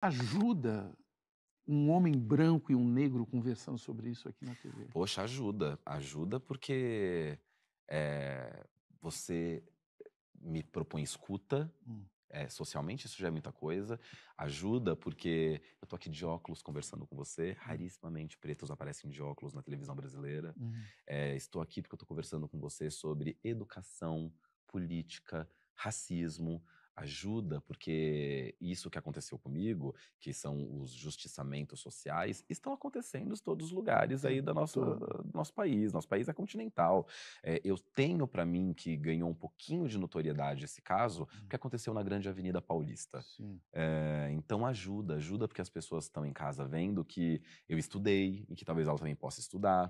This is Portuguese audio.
ajuda um homem branco e um negro conversando sobre isso aqui na TV? Poxa, ajuda. Ajuda porque é, você me propõe escuta. Hum. É, socialmente isso já é muita coisa. Ajuda porque eu tô aqui de óculos conversando com você. Hum. Rarissimamente pretos aparecem de óculos na televisão brasileira. É, estou aqui porque eu tô conversando com você sobre educação, política, racismo, ajuda, porque isso que aconteceu comigo, que são os justiçamentos sociais, estão acontecendo em todos os lugares aí do nosso, do nosso país. Nosso país é continental. É, eu tenho para mim que ganhou um pouquinho de notoriedade esse caso, hum. que aconteceu na Grande Avenida Paulista. É, então ajuda, ajuda porque as pessoas estão em casa vendo que eu estudei e que talvez ela também possa estudar.